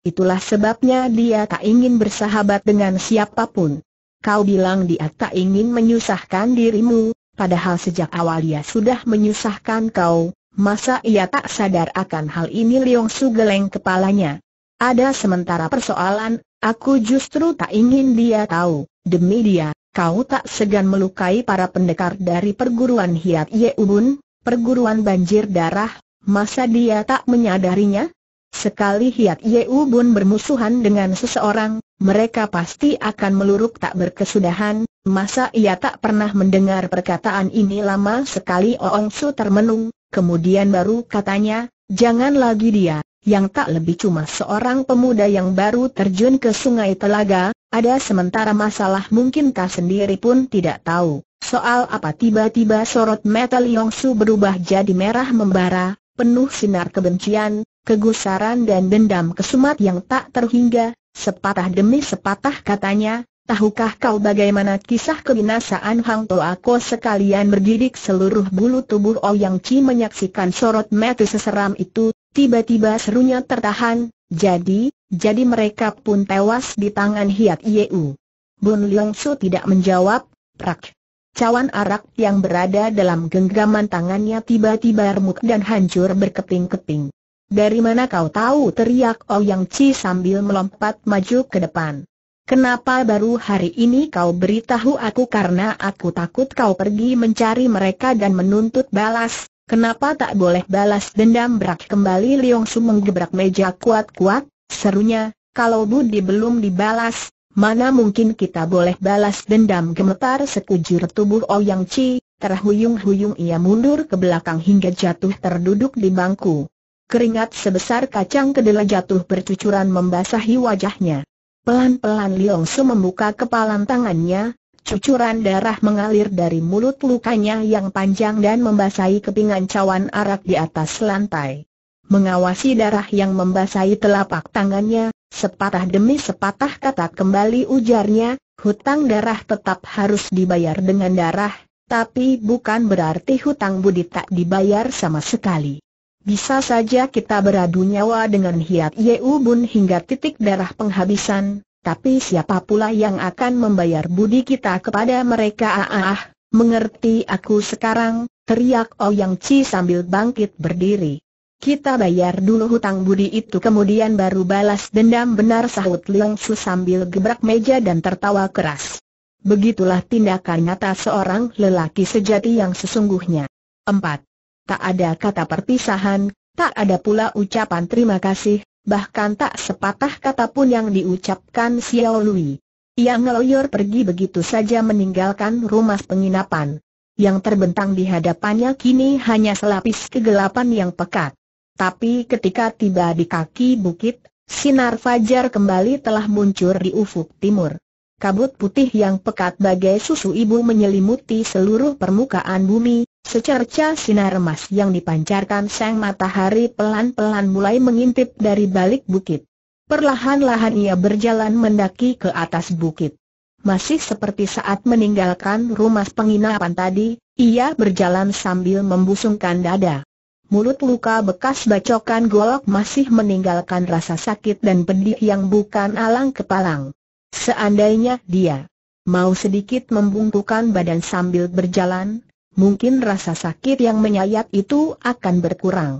Itulah sebabnya dia tak ingin bersahabat dengan siapapun. Kau bilang dia tak ingin menyusahkan dirimu, padahal sejak awal ia sudah menyusahkan kau, masa ia tak sadar akan hal ini Leong Su geleng kepalanya. Ada sementara persoalan, aku justru tak ingin dia tahu, demi dia, kau tak segan melukai para pendekar dari perguruan Hiat Ubun, perguruan banjir darah, masa dia tak menyadarinya? Sekali Hiat Ubun bermusuhan dengan seseorang, mereka pasti akan meluruk tak berkesudahan, masa ia tak pernah mendengar perkataan ini lama sekali Oong Su termenung, kemudian baru katanya, jangan lagi dia yang tak lebih cuma seorang pemuda yang baru terjun ke sungai Telaga, ada sementara masalah mungkin sendiri pun tidak tahu. Soal apa tiba-tiba sorot metal Liong Su berubah jadi merah membara, penuh sinar kebencian, kegusaran dan dendam kesumat yang tak terhingga, sepatah demi sepatah katanya, Tahukah kau bagaimana kisah kebinasaan Hang Toako sekalian berdiri seluruh bulu tubuh Ouyang Chi menyaksikan sorot metal seseram itu, Tiba-tiba serunya tertahan, jadi, jadi mereka pun tewas di tangan Hiat Yeu. Bun Leong Su tidak menjawab, prak. Cawan arak yang berada dalam genggaman tangannya tiba-tiba remuk dan hancur berkeping-keping. Dari mana kau tahu teriak Ouyang oh Chi sambil melompat maju ke depan. Kenapa baru hari ini kau beritahu aku karena aku takut kau pergi mencari mereka dan menuntut balas, Kenapa tak boleh balas dendam berak kembali Liong Su menggebrak meja kuat-kuat, serunya, kalau budi belum dibalas, mana mungkin kita boleh balas dendam gemetar sekujur tubuh Ouyang Chi, terhuyung-huyung ia mundur ke belakang hingga jatuh terduduk di bangku. Keringat sebesar kacang kedelai jatuh bercucuran membasahi wajahnya. Pelan-pelan Liong Su membuka kepalan tangannya, Cucuran darah mengalir dari mulut lukanya yang panjang dan membasahi kepingan cawan arak di atas lantai. Mengawasi darah yang membasahi telapak tangannya, sepatah demi sepatah kata kembali ujarnya, hutang darah tetap harus dibayar dengan darah, tapi bukan berarti hutang budi tak dibayar sama sekali. Bisa saja kita beradu nyawa dengan Hiat Yeubun Bun hingga titik darah penghabisan, tapi siapa pula yang akan membayar budi kita kepada mereka? Ah, ah, mengerti aku sekarang, teriak Ouyang oh Chi sambil bangkit berdiri. Kita bayar dulu hutang budi itu kemudian baru balas dendam benar sahut Liang Su sambil gebrak meja dan tertawa keras. Begitulah tindakan nyata seorang lelaki sejati yang sesungguhnya. Empat. Tak ada kata perpisahan, tak ada pula ucapan terima kasih, bahkan tak sepatah kata pun yang diucapkan Xiao Lui. Ia ngeloyor pergi begitu saja meninggalkan rumah penginapan. Yang terbentang di hadapannya kini hanya selapis kegelapan yang pekat. Tapi ketika tiba di kaki bukit, sinar fajar kembali telah muncul di ufuk timur. Kabut putih yang pekat bagai susu ibu menyelimuti seluruh permukaan bumi, Secerca sinar emas yang dipancarkan sang matahari pelan-pelan mulai mengintip dari balik bukit. Perlahan-lahan ia berjalan mendaki ke atas bukit. Masih seperti saat meninggalkan rumah penginapan tadi, ia berjalan sambil membusungkan dada. Mulut luka bekas bacokan golok masih meninggalkan rasa sakit dan pedih yang bukan alang kepalang. Seandainya dia mau sedikit membungkukan badan sambil berjalan, mungkin rasa sakit yang menyayat itu akan berkurang.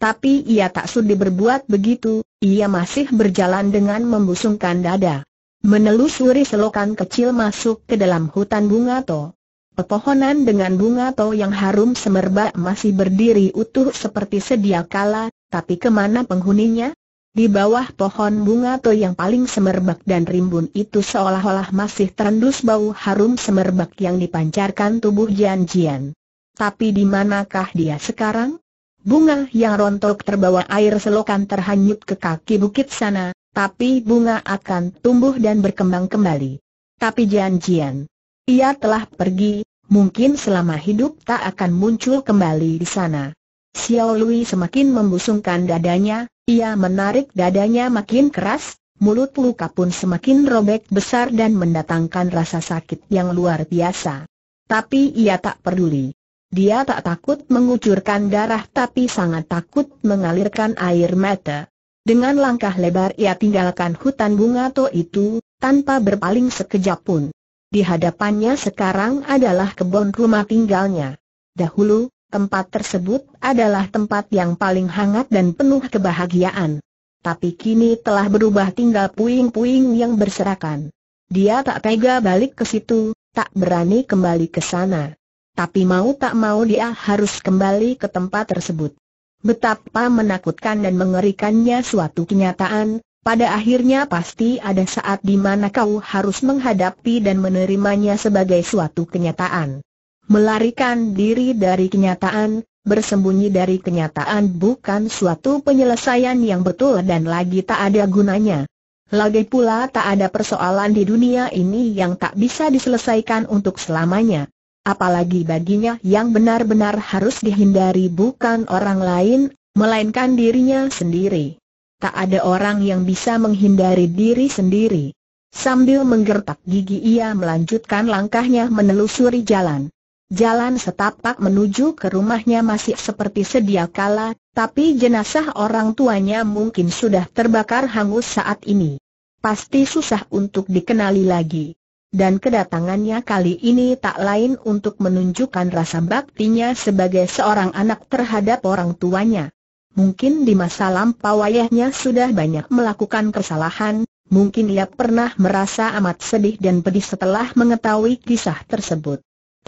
Tapi ia tak sudi berbuat begitu, ia masih berjalan dengan membusungkan dada. Menelusuri selokan kecil masuk ke dalam hutan bunga to. Pepohonan dengan bunga to yang harum semerbak masih berdiri utuh seperti sedia kala, tapi kemana penghuninya? Di bawah pohon bunga to yang paling semerbak dan rimbun itu seolah-olah masih terendus bau harum semerbak yang dipancarkan tubuh Jian Jian. Tapi di manakah dia sekarang? Bunga yang rontok terbawa air selokan terhanyut ke kaki bukit sana, tapi bunga akan tumbuh dan berkembang kembali. Tapi Jian Jian, ia telah pergi, mungkin selama hidup tak akan muncul kembali di sana. Xiao Lui semakin membusungkan dadanya, ia menarik dadanya makin keras, mulut luka pun semakin robek besar dan mendatangkan rasa sakit yang luar biasa. Tapi ia tak peduli. Dia tak takut mengucurkan darah tapi sangat takut mengalirkan air mata. Dengan langkah lebar ia tinggalkan hutan bunga to itu, tanpa berpaling sekejap pun. Di hadapannya sekarang adalah kebun rumah tinggalnya. Dahulu, Tempat tersebut adalah tempat yang paling hangat dan penuh kebahagiaan. Tapi kini telah berubah tinggal puing-puing yang berserakan. Dia tak tega balik ke situ, tak berani kembali ke sana. Tapi mau tak mau dia harus kembali ke tempat tersebut. Betapa menakutkan dan mengerikannya suatu kenyataan, pada akhirnya pasti ada saat di mana kau harus menghadapi dan menerimanya sebagai suatu kenyataan. Melarikan diri dari kenyataan, bersembunyi dari kenyataan bukan suatu penyelesaian yang betul dan lagi tak ada gunanya. Lagi pula tak ada persoalan di dunia ini yang tak bisa diselesaikan untuk selamanya. Apalagi baginya yang benar-benar harus dihindari bukan orang lain, melainkan dirinya sendiri. Tak ada orang yang bisa menghindari diri sendiri. Sambil menggertak gigi ia melanjutkan langkahnya menelusuri jalan. Jalan setapak menuju ke rumahnya masih seperti sedia kala, tapi jenazah orang tuanya mungkin sudah terbakar hangus saat ini. Pasti susah untuk dikenali lagi. Dan kedatangannya kali ini tak lain untuk menunjukkan rasa baktinya sebagai seorang anak terhadap orang tuanya. Mungkin di masa lampau ayahnya sudah banyak melakukan kesalahan, mungkin ia pernah merasa amat sedih dan pedih setelah mengetahui kisah tersebut.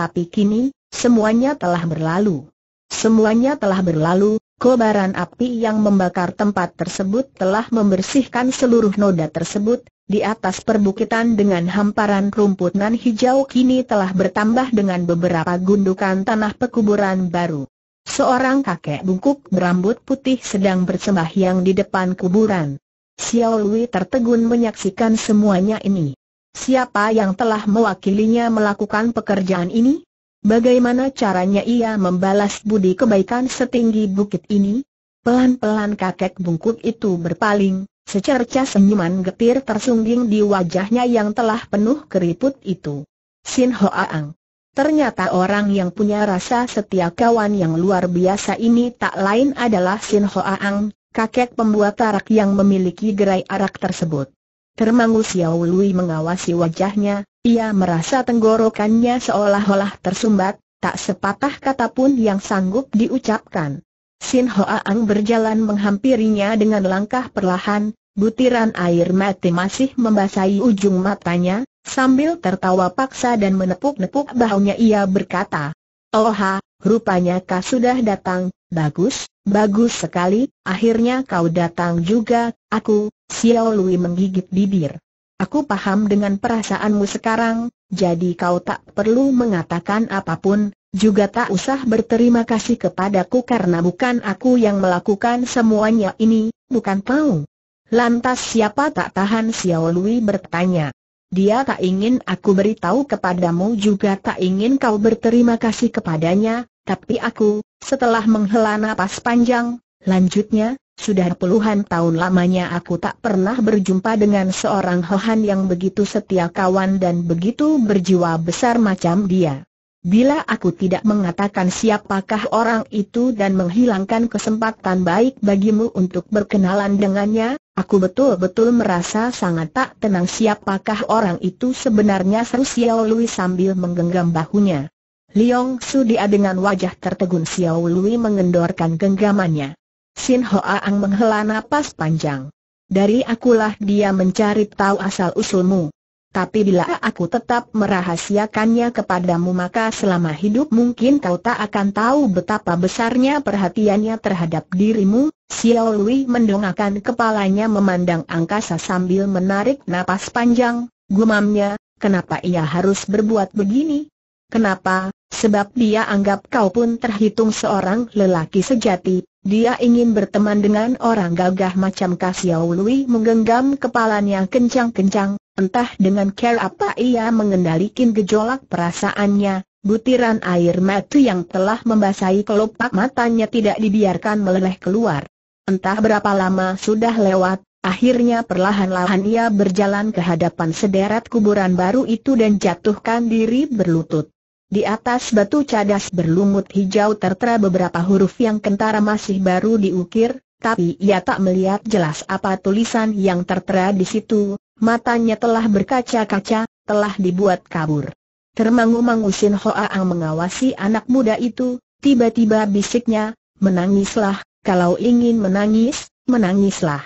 Tapi kini, semuanya telah berlalu. Semuanya telah berlalu, kobaran api yang membakar tempat tersebut telah membersihkan seluruh noda tersebut, di atas perbukitan dengan hamparan rumput nan hijau kini telah bertambah dengan beberapa gundukan tanah pekuburan baru. Seorang kakek bungkuk berambut putih sedang bersembahyang di depan kuburan. Xiao Lui tertegun menyaksikan semuanya ini. Siapa yang telah mewakilinya melakukan pekerjaan ini? Bagaimana caranya ia membalas budi kebaikan setinggi bukit ini? Pelan-pelan kakek bungkuk itu berpaling, secerca senyuman getir tersungging di wajahnya yang telah penuh keriput itu. Sin Aang. Ternyata orang yang punya rasa setia kawan yang luar biasa ini tak lain adalah Sin Aang, kakek pembuat arak yang memiliki gerai arak tersebut. Termangu Xiao Lui mengawasi wajahnya, ia merasa tenggorokannya seolah-olah tersumbat, tak sepatah kata pun yang sanggup diucapkan. Sin Hoa Ang berjalan menghampirinya dengan langkah perlahan, butiran air mati masih membasahi ujung matanya, sambil tertawa paksa dan menepuk-nepuk bahunya ia berkata, Oha, rupanya kau sudah datang, bagus, Bagus sekali, akhirnya kau datang juga, aku, Xiao Lui menggigit bibir. Aku paham dengan perasaanmu sekarang, jadi kau tak perlu mengatakan apapun, juga tak usah berterima kasih kepadaku karena bukan aku yang melakukan semuanya ini, bukan kau. Lantas siapa tak tahan Xiao Lui bertanya. Dia tak ingin aku beritahu kepadamu juga tak ingin kau berterima kasih kepadanya, tapi aku, setelah menghela napas panjang, lanjutnya, sudah puluhan tahun lamanya aku tak pernah berjumpa dengan seorang Hohan yang begitu setia kawan dan begitu berjiwa besar macam dia. Bila aku tidak mengatakan siapakah orang itu dan menghilangkan kesempatan baik bagimu untuk berkenalan dengannya, aku betul-betul merasa sangat tak tenang siapakah orang itu sebenarnya seru Xiao Lui sambil menggenggam bahunya. Liong su dia dengan wajah tertegun Xiao Lui mengendorkan genggamannya. Sin Hoa Ang menghela napas panjang. Dari akulah dia mencari tahu asal-usulmu. Tapi bila aku tetap merahasiakannya kepadamu maka selama hidup mungkin kau tak akan tahu betapa besarnya perhatiannya terhadap dirimu. Xiao Lui mendongakkan kepalanya memandang angkasa sambil menarik napas panjang, gumamnya, kenapa ia harus berbuat begini? Kenapa, Sebab dia anggap kau pun terhitung seorang lelaki sejati, dia ingin berteman dengan orang gagah macam Kasiau Lui menggenggam kepalanya kencang-kencang, entah dengan care apa ia mengendalikan gejolak perasaannya, butiran air mata yang telah membasahi kelopak matanya tidak dibiarkan meleleh keluar. Entah berapa lama sudah lewat, Akhirnya perlahan-lahan ia berjalan ke hadapan sederet kuburan baru itu dan jatuhkan diri berlutut. Di atas batu cadas berlumut hijau tertera beberapa huruf yang kentara masih baru diukir, tapi ia tak melihat jelas apa tulisan yang tertera di situ, matanya telah berkaca-kaca, telah dibuat kabur. Termangu-mangu Sin Ang mengawasi anak muda itu, tiba-tiba bisiknya, menangislah, kalau ingin menangis, menangislah.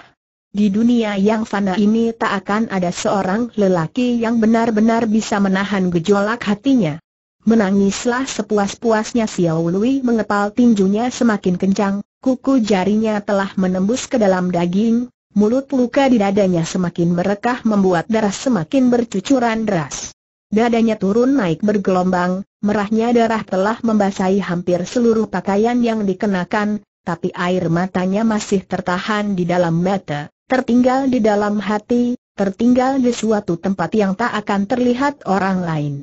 Di dunia yang fana ini tak akan ada seorang lelaki yang benar-benar bisa menahan gejolak hatinya. Menangislah sepuas-puasnya Xiao Lui mengepal tinjunya semakin kencang, kuku jarinya telah menembus ke dalam daging, mulut luka di dadanya semakin merekah membuat darah semakin bercucuran deras. Dadanya turun naik bergelombang, merahnya darah telah membasahi hampir seluruh pakaian yang dikenakan, tapi air matanya masih tertahan di dalam mata, tertinggal di dalam hati, tertinggal di suatu tempat yang tak akan terlihat orang lain.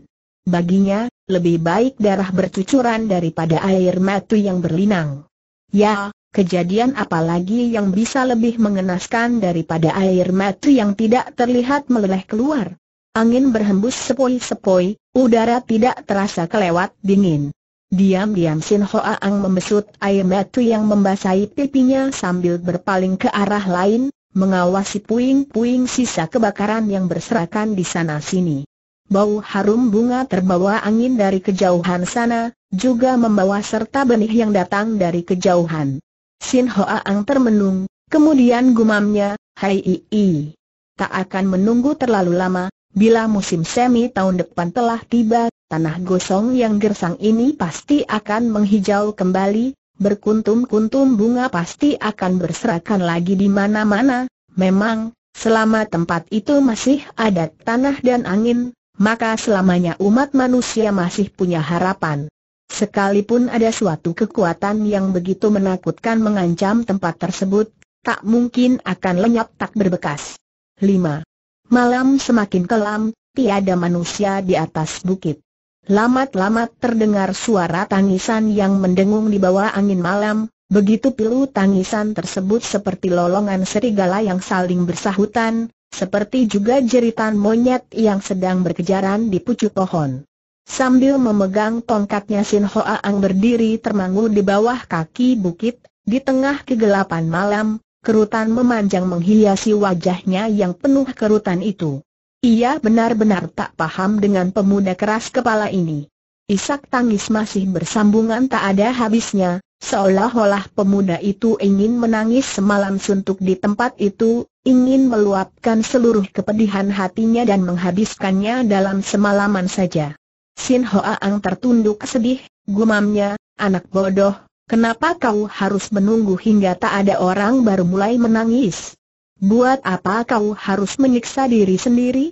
Baginya, lebih baik darah bercucuran daripada air mata yang berlinang. Ya, kejadian apalagi yang bisa lebih mengenaskan daripada air mata yang tidak terlihat meleleh keluar. Angin berhembus sepoi-sepoi, udara tidak terasa kelewat dingin. Diam-diam Sin Hoa Ang membesut air mata yang membasahi pipinya sambil berpaling ke arah lain, mengawasi puing-puing sisa kebakaran yang berserakan di sana-sini bau harum bunga terbawa angin dari kejauhan sana, juga membawa serta benih yang datang dari kejauhan. Sin Hoa Ang termenung, kemudian gumamnya, Hai Ii. Tak akan menunggu terlalu lama, bila musim semi tahun depan telah tiba, tanah gosong yang gersang ini pasti akan menghijau kembali, berkuntum-kuntum bunga pasti akan berserakan lagi di mana-mana, memang, Selama tempat itu masih ada tanah dan angin, maka selamanya umat manusia masih punya harapan. Sekalipun ada suatu kekuatan yang begitu menakutkan mengancam tempat tersebut, tak mungkin akan lenyap tak berbekas. 5. Malam semakin kelam, tiada manusia di atas bukit. Lamat-lamat terdengar suara tangisan yang mendengung di bawah angin malam, begitu pilu tangisan tersebut seperti lolongan serigala yang saling bersahutan, seperti juga jeritan monyet yang sedang berkejaran di pucuk pohon. Sambil memegang tongkatnya Sin Hoa Ang berdiri termangu di bawah kaki bukit, di tengah kegelapan malam, kerutan memanjang menghiasi wajahnya yang penuh kerutan itu. Ia benar-benar tak paham dengan pemuda keras kepala ini. Isak tangis masih bersambungan tak ada habisnya, Seolah-olah pemuda itu ingin menangis semalam suntuk di tempat itu, ingin meluapkan seluruh kepedihan hatinya dan menghabiskannya dalam semalaman saja. Sin Hoa Ang tertunduk sedih, gumamnya, anak bodoh, kenapa kau harus menunggu hingga tak ada orang baru mulai menangis? Buat apa kau harus menyiksa diri sendiri?